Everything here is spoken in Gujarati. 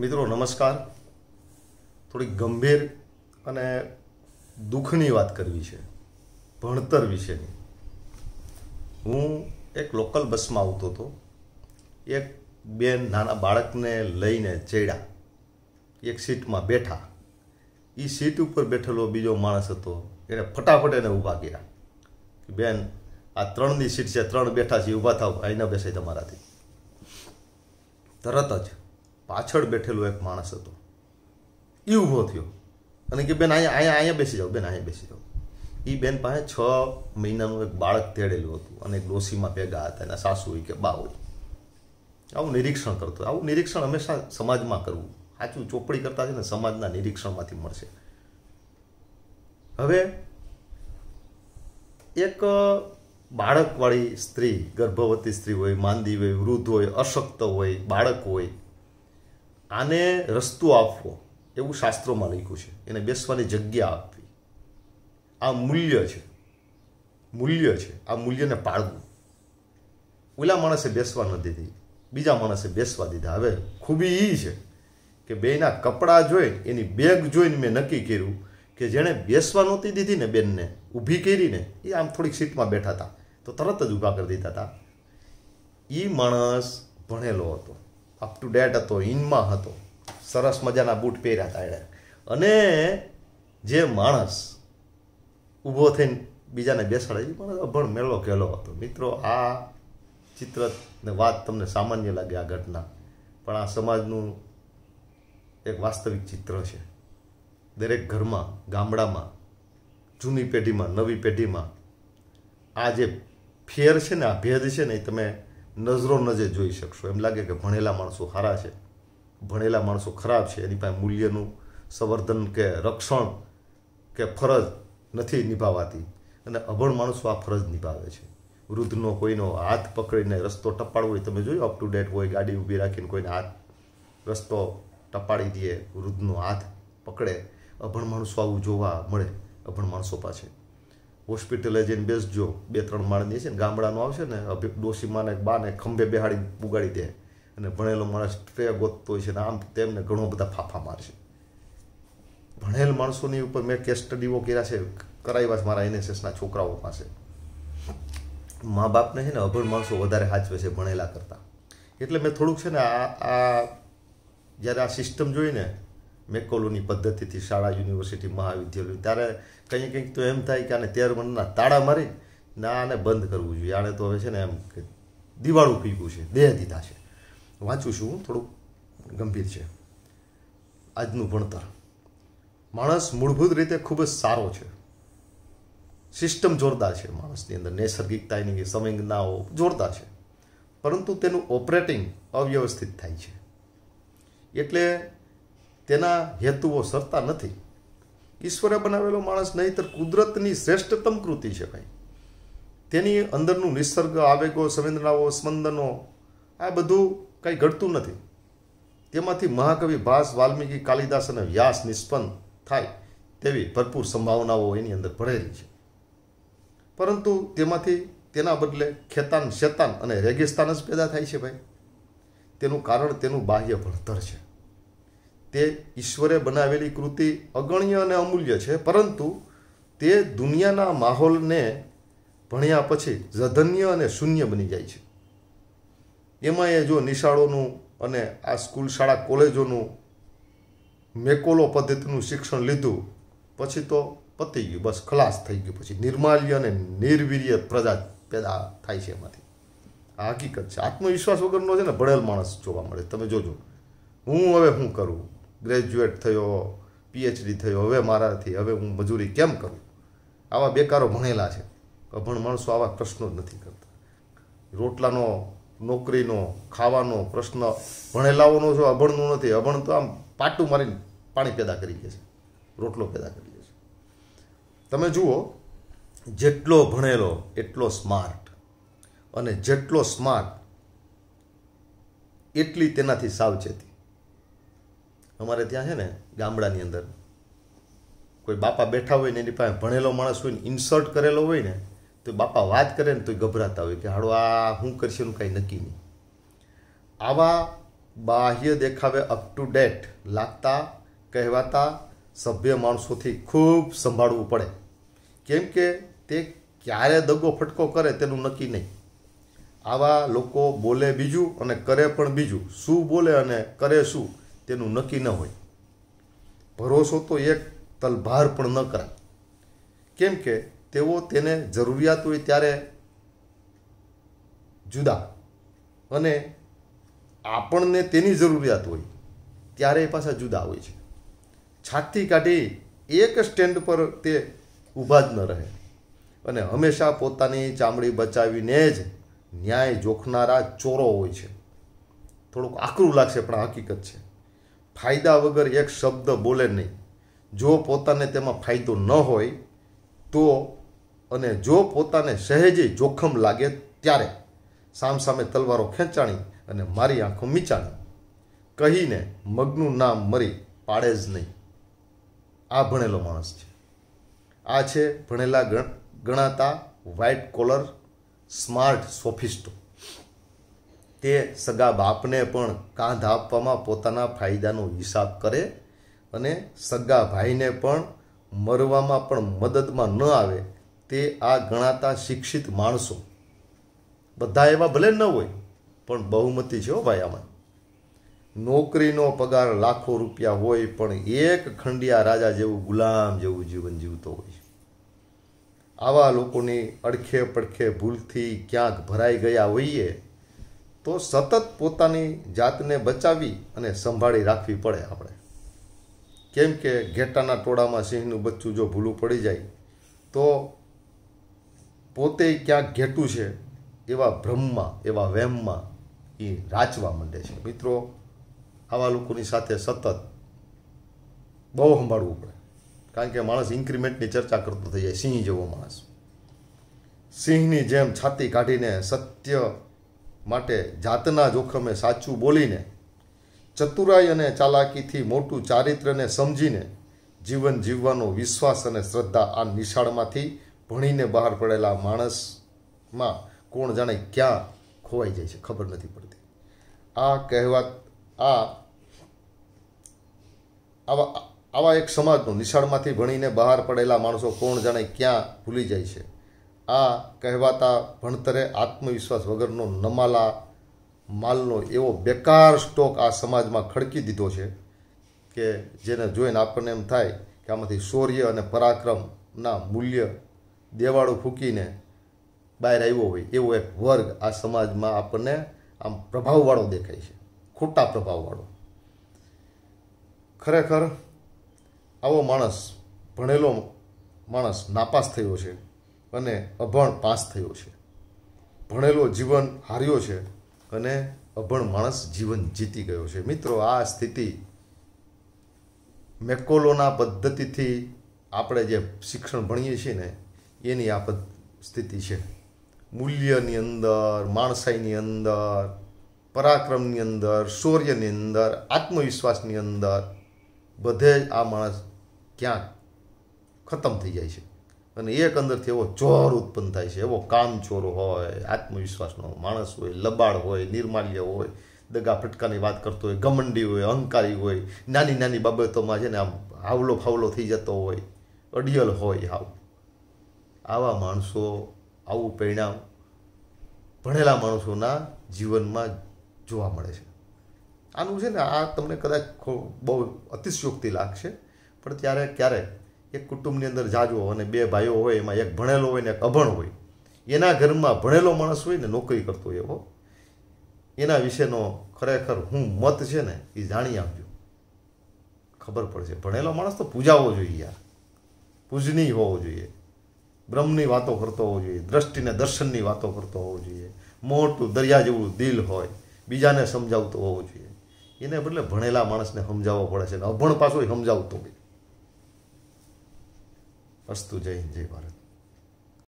મિત્રો નમસ્કાર થોડી ગંભીર અને દુઃખની વાત કરવી છે ભણતર વિશેની હું એક લોકલ બસમાં આવતો હતો એક બેન નાના બાળકને લઈને ચડ્યા એક સીટમાં બેઠા એ સીટ ઉપર બેઠેલો બીજો માણસ હતો એને ફટાફટ એને ઊભા કર્યા બેન આ ત્રણની સીટ છે ત્રણ બેઠા છે ઊભા થાવ અહીં ન બેસે તમારાથી તરત જ પાછળ બેઠેલો એક માણસ હતો એ ઊભો થયો અને કે બેન અહીંયા અહીંયા અહીંયા બેસી જાઓ બેન અહીંયા બેસી જાઓ એ બેન પાસે છ મહિનાનું એક બાળક તેડેલું હતું અને એક ડોશીમાં ભેગા હતા એના સાસુ હોય કે બા હોય આવું નિરીક્ષણ કરતો આવું નિરીક્ષણ હંમેશા સમાજમાં કરવું સાચું ચોપડી કરતા છે ને સમાજના નિરીક્ષણમાંથી મળશે હવે એક બાળકવાળી સ્ત્રી ગર્ભવતી સ્ત્રી હોય માંદી હોય વૃદ્ધ હોય અશક્ત હોય બાળક હોય આને રસ્તો આપવો એવું શાસ્ત્રોમાં લખ્યું છે એને બેસવાની જગ્યા આપવી આ મૂલ્ય છે મૂલ્ય છે આ મૂલ્યને પાળવું ઓલા માણસે બેસવા ન દીધી બીજા માણસે બેસવા દીધા હવે ખૂબી એ છે કે બેના કપડાં જોઈને એની બેગ જોઈને મેં નક્કી કર્યું કે જેણે બેસવા નહોતી દીધી ને બેનને ઊભી કરીને એ આમ થોડીક સીટમાં બેઠા હતા તો તરત જ ઊભા કરી દીધા હતા એ માણસ ભણેલો હતો અપ ટુ ડેટ હતો ઇનમાં હતો સરસ મજાના બૂટ પહેર્યા હતા એણે અને જે માણસ ઊભો થઈને બીજાને બેસાડે એ પણ અભણ મેળો કહેલો હતો મિત્રો આ ચિત્ર ને વાત તમને સામાન્ય લાગે આ ઘટના પણ આ સમાજનું એક વાસ્તવિક ચિત્ર છે દરેક ઘરમાં ગામડામાં જૂની પેઢીમાં નવી પેઢીમાં આ જે ફેર છે ને આ ભેદ છે ને એ તમે નજરો નજે જોઈ શકશો એમ લાગે કે ભણેલા માણસો સારા છે ભણેલા માણસો ખરાબ છે એની પાસે મૂલ્યનું સંવર્ધન કે રક્ષણ કે ફરજ નથી નિભાવાતી અને અભણ માણસો આ ફરજ નિભાવે છે વૃદ્ધનો કોઈનો હાથ પકડીને રસ્તો ટપાડવો હોય તમે જોયું અપ ટુ ડેટ હોય ગાડી ઊભી રાખીને કોઈને હાથ રસ્તો ટપાડી દે વૃદ્ધનો હાથ પકડે અભણ માણસો આવું જોવા મળે અભણ માણસો પાસે હોસ્પિટલે જઈને બેસજો બે ત્રણ માળની છે ને ગામડાનું આવશે ને ડોસીમાને બાને ખંભે બેહાડી ઉગાડી દે અને ભણેલો માણસ ટ્રે ગોતતો હોય છે ને આમ તેમને ઘણો બધા ફાફા મારશે ભણેલ માણસોની ઉપર મેં કેસ સ્ટડીઓ કર્યા છે કરાવ્યા છે મારા એનએસએસના છોકરાઓ પાસે મા બાપને છે ને અભણ માણસો વધારે હાચવે છે ભણેલા કરતાં એટલે મેં થોડુંક છે ને આ આ જ્યારે આ સિસ્ટમ જોઈને મેકોલોની પદ્ધતિથી શાળા યુનિવર્સિટી મહાવિદ્યાલય ત્યારે કંઈ કંઈક તો એમ થાય કે આને તેર મનના તાળા મારી ને આને બંધ કરવું જોઈએ આને તો હવે છે ને એમ કે દિવાળું ફીગું છે દેહ દીધા છે વાંચું છું થોડુંક ગંભીર છે આજનું ભણતર માણસ મૂળભૂત રીતે ખૂબ જ સારો છે સિસ્ટમ જોરદાર છે માણસની અંદર નૈસર્ગિકતા એની સંવેદનાઓ જોરદાર છે પરંતુ તેનું ઓપરેટિંગ અવ્યવસ્થિત થાય છે એટલે તેના હેતુઓ સરતા નથી ઈશ્વરે બનાવેલો માણસ નહીંતર કુદરતની શ્રેષ્ઠતમ કૃતિ છે ભાઈ તેની અંદરનું નિસર્ગ આવેગો સંવેદનાઓ સ્પંદનો આ બધું કંઈ ઘડતું નથી તેમાંથી મહાકવિ ભાસ વાલ્મીકી કાલિદાસ અને વ્યાસ નિષ્પન્ન થાય તેવી ભરપૂર સંભાવનાઓ એની અંદર ભરેલી છે પરંતુ તેમાંથી તેના બદલે ખેતાન શેતાન અને રેગિસ્તાન જ પેદા થાય છે ભાઈ તેનું કારણ તેનું બાહ્ય ભણતર છે તે ઈશ્વરે બનાવેલી કૃતિ અગણ્ય અને અમૂલ્ય છે પરંતુ તે દુનિયાના માહોલને ભણ્યા પછી જધન્ય અને શૂન્ય બની જાય છે એમાં એ જો નિશાળોનું અને આ સ્કૂલ શાળા કોલેજોનું મેકોલો પદ્ધતિનું શિક્ષણ લીધું પછી તો પતી ગયું બસ ખલાસ થઈ ગયું પછી નિર્માલ્ય અને નિર્વીર્ય પ્રજા પેદા થાય છે એમાંથી આ હકીકત છે આત્મવિશ્વાસ વગરનો છે ને ભણેલ માણસ જોવા મળે તમે જોજો હું હવે શું કરું ગ્રેજ્યુએટ થયો પીએચડી થયો હવે મારાથી હવે હું મજૂરી કેમ કરું આવા બેકારો ભણેલા છે અભણ માણસો આવા પ્રશ્નો જ નથી કરતા રોટલાનો નોકરીનો ખાવાનો પ્રશ્ન ભણેલાઓનો જો અભણનો નથી અભણ તો આમ પાટું મારીને પાણી પેદા કરી દે છે રોટલો પેદા કરી દે છે તમે જુઓ જેટલો ભણેલો એટલો સ્માર્ટ અને જેટલો સ્માર્ટ એટલી તેનાથી સાવચેતી અમારે ત્યાં છે ને ગામડાની અંદર કોઈ બાપા બેઠા હોય ને એની પાસે ભણેલો માણસ હોય ને ઇન્સર્ટ કરેલો હોય ને તો બાપા વાત કરે ને તો ગભરાતા હોય કે હાડો આ શું કરશે એનું કાંઈ નક્કી નહીં આવા બાહ્ય દેખાવે અપ ટુ ડેટ લાગતા કહેવાતા સભ્ય માણસોથી ખૂબ સંભાળવું પડે કેમ કે તે ક્યારે દગો ફટકો કરે તેનું નક્કી નહીં આવા લોકો બોલે બીજું અને કરે પણ બીજું શું બોલે અને કરે શું તેનું નક્કી ન હોય ભરોસો તો એક તલભાર પણ ન કરાય કેમ કે તેઓ તેને જરૂરિયાત હોય ત્યારે જુદા અને આપણને તેની જરૂરિયાત હોય ત્યારે એ પાછા જુદા હોય છે છાતી કાઢી એક સ્ટેન્ડ પર તે ઊભા જ ન રહે અને હંમેશા પોતાની ચામડી બચાવીને જ ન્યાય જોખનારા ચોરો હોય છે થોડુંક આકરું લાગશે પણ હકીકત છે ફાયદા વગર એક શબ્દ બોલે નહીં જો પોતાને તેમાં ફાયદો ન હોય તો અને જો પોતાને સહેજે જોખમ લાગે ત્યારે સામસામે તલવારો ખેંચાણી અને મારી આંખો મીચાણી કહીને મગનું નામ મરી પાડે જ નહીં આ ભણેલો માણસ છે આ છે ભણેલા ગણ ગણાતા વ્હાઇટ કોલર સ્માર્ટ સોફિસ્ટો તે સગા બાપને પણ કાંધ આપવામાં પોતાના ફાયદાનો હિસાબ કરે અને સગા ભાઈને પણ મરવામાં પણ મદદમાં ન આવે તે આ ગણાતા શિક્ષિત માણસો બધા એવા ભલે ન હોય પણ બહુમતી છે ભાઈ આમાં નોકરીનો પગાર લાખો રૂપિયા હોય પણ એક ખંડિયા રાજા જેવું ગુલામ જેવું જીવન જીવતો હોય આવા લોકોની અડખે પડખે ભૂલથી ક્યાંક ભરાઈ ગયા હોઈએ તો સતત પોતાની જાતને બચાવી અને સંભાળી રાખવી પડે આપણે કેમ કે ઘેટાના ટોળામાં સિંહનું બચ્ચું જો ભૂલું પડી જાય તો પોતે ક્યાંક ઘેટું છે એવા ભ્રમમાં એવા વહેમમાં એ રાચવા માંડે છે મિત્રો આવા લોકોની સાથે સતત બહુ સંભાળવું પડે કારણ કે માણસ ઇન્ક્રીમેન્ટની ચર્ચા કરતો થઈ જાય સિંહ જેવો માણસ સિંહની જેમ છાતી કાઢીને સત્ય માટે જાતના જોખમે સાચું બોલીને ચતુરાઈ અને ચાલાકીથી મોટું ચારિત્રને સમજીને જીવન જીવવાનો વિશ્વાસ અને શ્રદ્ધા આ નિશાળમાંથી ભણીને બહાર પડેલા માણસમાં કોણ જાણે ક્યાં ખોવાઈ જાય છે ખબર નથી પડતી આ કહેવાત આ આવા આવા એક સમાજનો નિશાળમાંથી ભણીને બહાર પડેલા માણસો કોણ જાણે ક્યાં ભૂલી જાય છે આ કહેવાતા ભણતરે આત્મવિશ્વાસ વગરનો નમાલા માલનો એવો બેકાર સ્ટોક આ સમાજમાં ખડકી દીધો છે કે જેને જોઈને આપણને એમ થાય કે આમાંથી શૌર્ય અને પરાક્રમના મૂલ્ય દેવાળું ફૂંકીને બહાર આવ્યો હોય એવો એક વર્ગ આ સમાજમાં આપણને આમ પ્રભાવવાળો દેખાય છે ખોટા પ્રભાવવાળો ખરેખર આવો માણસ ભણેલો માણસ નાપાસ થયો છે અને અભણ પાસ થયો છે ભણેલો જીવન હાર્યો છે અને અભણ માણસ જીવન જીતી ગયો છે મિત્રો આ સ્થિતિ મેકોલોના પદ્ધતિથી આપણે જે શિક્ષણ ભણીએ છીએ ને એની આ સ્થિતિ છે મૂલ્યની અંદર માણસાઈની અંદર પરાક્રમની અંદર શૌર્યની અંદર આત્મવિશ્વાસની અંદર બધે જ આ માણસ ક્યાંક ખતમ થઈ જાય છે અને એક અંદરથી એવો ચોર ઉત્પન્ન થાય છે એવો કામચોર હોય આત્મવિશ્વાસનો માણસ હોય લબાડ હોય નિર્માલ્ય હોય દગા ફટકાની વાત કરતો હોય ઘમંડી હોય અહંકારી હોય નાની નાની બાબતોમાં છે ને આમ હાવલો ફાવલો થઈ જતો હોય અડિયલ હોય હાવ આવા માણસો આવું પરિણામ ભણેલા માણસોના જીવનમાં જોવા મળે છે આનું છે ને આ તમને કદાચ બહુ અતિશયોક્તિ લાગશે પણ ત્યારે ક્યારેક એક કુટુંબની અંદર જાજો અને બે ભાઈઓ હોય એમાં એક ભણેલો હોય ને એક અભણ હોય એના ઘરમાં ભણેલો માણસ હોય ને નોકરી કરતો હોય એવો એના વિશેનો ખરેખર હું મત છે ને એ જાણી આપજો ખબર પડશે ભણેલો માણસ તો પૂજાવો જોઈએ યાર પૂજનીય હોવો જોઈએ બ્રહ્મની વાતો કરતો હોવો જોઈએ દ્રષ્ટિને દર્શનની વાતો કરતો હોવો જોઈએ મોટું દરિયા જેવું દિલ હોય બીજાને સમજાવતો હોવો જોઈએ એને બદલે ભણેલા માણસને સમજાવવો પડે છે અભણ પાછો સમજાવતો હોય અસ્તુ જય હિન્દ જય ભારત